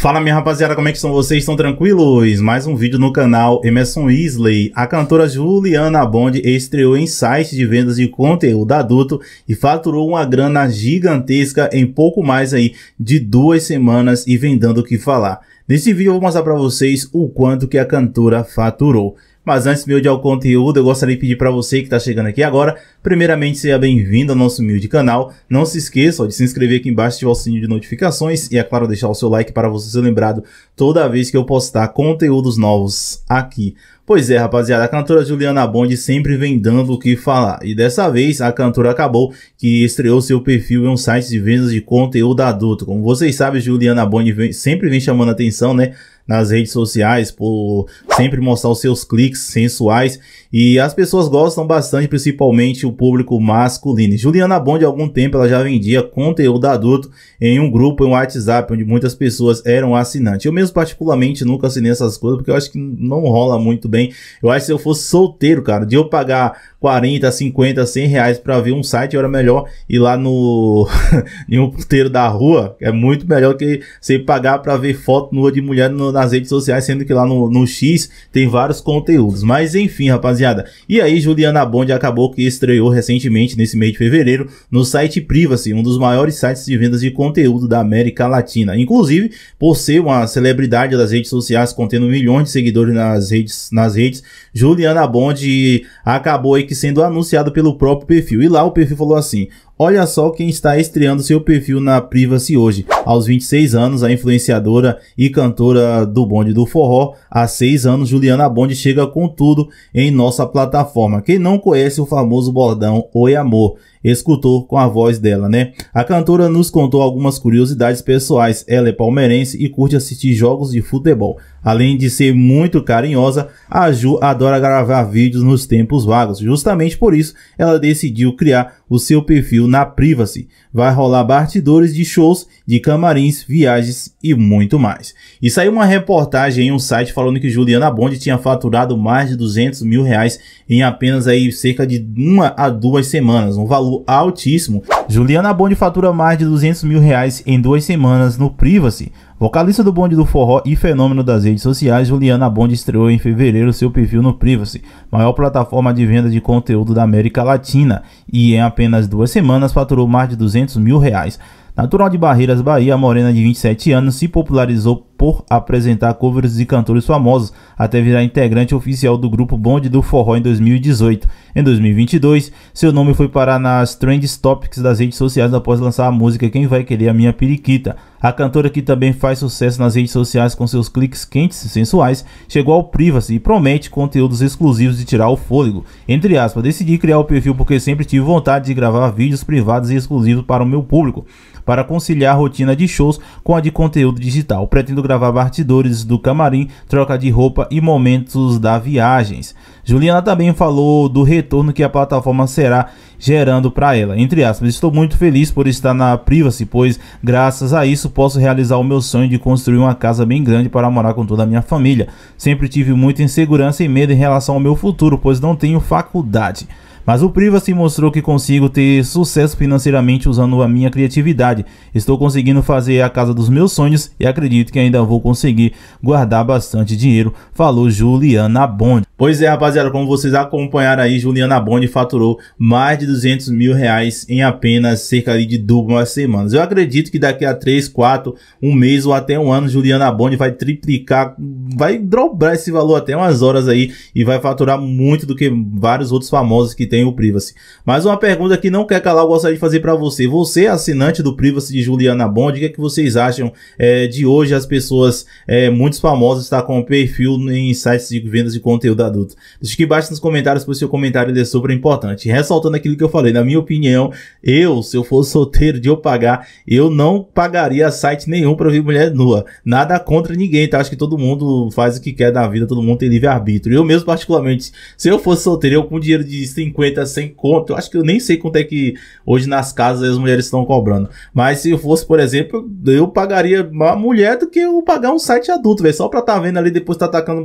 Fala minha rapaziada, como é que estão vocês? Estão tranquilos? Mais um vídeo no canal Emerson Weasley. A cantora Juliana Bond estreou em site de vendas de conteúdo adulto e faturou uma grana gigantesca em pouco mais aí de duas semanas e vem dando o que falar. Nesse vídeo eu vou mostrar para vocês o quanto que a cantora faturou. Mas antes meu de ao conteúdo, eu gostaria de pedir para você que está chegando aqui agora, primeiramente seja bem-vindo ao nosso humilde canal. Não se esqueça de se inscrever aqui embaixo, ativar o sininho de notificações e, é claro, deixar o seu like para você ser lembrado toda vez que eu postar conteúdos novos aqui. Pois é, rapaziada, a cantora Juliana Bond sempre vem dando o que falar. E dessa vez, a cantora acabou que estreou seu perfil em um site de vendas de conteúdo adulto. Como vocês sabem, Juliana Bond vem, sempre vem chamando atenção, né? nas redes sociais, por sempre mostrar os seus cliques sensuais. E as pessoas gostam bastante, principalmente o público masculino. Juliana Bond, há algum tempo, ela já vendia conteúdo adulto em um grupo, em um WhatsApp, onde muitas pessoas eram assinantes. Eu mesmo, particularmente, nunca assinei essas coisas, porque eu acho que não rola muito bem. Eu acho que se eu fosse solteiro, cara, de eu pagar 40, 50, 100 reais para ver um site, era melhor ir lá no em um puteiro da rua, é muito melhor que você pagar para ver foto nua de mulher no, nas redes sociais, sendo que lá no, no X tem vários conteúdos. Mas enfim, rapaziada. E aí, Juliana Bond acabou que estreou recentemente, nesse mês de fevereiro, no site Privacy, um dos maiores sites de vendas de conteúdo da América Latina. Inclusive, por ser uma celebridade das redes sociais, contendo milhões de seguidores nas redes, nas redes Juliana Bond acabou aí sendo anunciado pelo próprio perfil. E lá o perfil falou assim: Olha só quem está estreando seu perfil na Privacy hoje. Aos 26 anos, a influenciadora e cantora do bonde do forró, há 6 anos, Juliana Bonde chega com tudo em nossa plataforma. Quem não conhece o famoso bordão Oi Amor? Escutou com a voz dela, né? A cantora nos contou algumas curiosidades pessoais. Ela é palmeirense e curte assistir jogos de futebol. Além de ser muito carinhosa, a Ju adora gravar vídeos nos tempos vagos. Justamente por isso, ela decidiu criar o seu perfil na Privacy. Vai rolar bastidores de shows, de camarins, viagens e muito mais. E saiu uma reportagem em um site falando que Juliana Bond tinha faturado mais de 200 mil reais em apenas aí cerca de uma a duas semanas, um valor altíssimo. Juliana Bonde fatura mais de 200 mil reais em duas semanas no Privacy. Vocalista do Bonde do Forró e fenômeno das redes sociais, Juliana Bonde estreou em fevereiro seu perfil no Privacy, maior plataforma de venda de conteúdo da América Latina, e em apenas duas semanas faturou mais de 200 mil reais. Natural de Barreiras, Bahia, a morena de 27 anos se popularizou por apresentar covers de cantores famosos, até virar integrante oficial do grupo Bonde do Forró em 2018. Em 2022, seu nome foi parar nas trends topics das redes sociais após lançar a música Quem Vai Querer a Minha Periquita. A cantora que também faz sucesso nas redes sociais com seus cliques quentes e sensuais, chegou ao Privacy e promete conteúdos exclusivos de tirar o fôlego. Entre aspas, decidi criar o perfil porque sempre tive vontade de gravar vídeos privados e exclusivos para o meu público, para conciliar a rotina de shows com a de conteúdo digital. Pretendo gravar bastidores do camarim, troca de roupa e momentos da viagens. Juliana também falou do retorno que a plataforma será gerando para ela. Entre aspas, estou muito feliz por estar na Privacy, pois graças a isso posso realizar o meu sonho de construir uma casa bem grande para morar com toda a minha família. Sempre tive muita insegurança e medo em relação ao meu futuro, pois não tenho faculdade mas o Priva se mostrou que consigo ter sucesso financeiramente usando a minha criatividade. Estou conseguindo fazer a casa dos meus sonhos e acredito que ainda vou conseguir guardar bastante dinheiro, falou Juliana Bond. Pois é, rapaziada, como vocês acompanharam aí, Juliana Bond faturou mais de 200 mil reais em apenas cerca de duas semanas. Eu acredito que daqui a 3, 4, um mês ou até um ano, Juliana Bond vai triplicar, vai dobrar esse valor até umas horas aí e vai faturar muito do que vários outros famosos que têm o Privacy. Mas uma pergunta que não quer calar, eu gostaria de fazer para você. Você, assinante do Privacy de Juliana Bond, o que, é que vocês acham é, de hoje as pessoas, é, muitos famosos, está com perfil em sites de vendas de conteúdo adultos. Deixa aqui embaixo nos comentários, por seu comentário é super importante. Ressaltando aquilo que eu falei, na minha opinião, eu, se eu fosse solteiro de eu pagar, eu não pagaria site nenhum para ver mulher nua. Nada contra ninguém, tá? Acho que todo mundo faz o que quer da vida, todo mundo tem livre-arbítrio. Eu mesmo, particularmente, se eu fosse solteiro, eu com dinheiro de 50, 100 conto, eu acho que eu nem sei quanto é que hoje nas casas as mulheres estão cobrando. Mas se eu fosse, por exemplo, eu pagaria uma mulher do que eu pagar um site adulto, velho. Só pra tá vendo ali depois tá atacando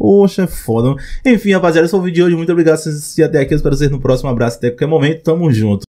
Poxa, foda. Enfim, rapaziada, esse foi o vídeo de hoje. Muito obrigado por assistir até aqui. Eu espero vocês no próximo. abraço até qualquer momento. Tamo junto.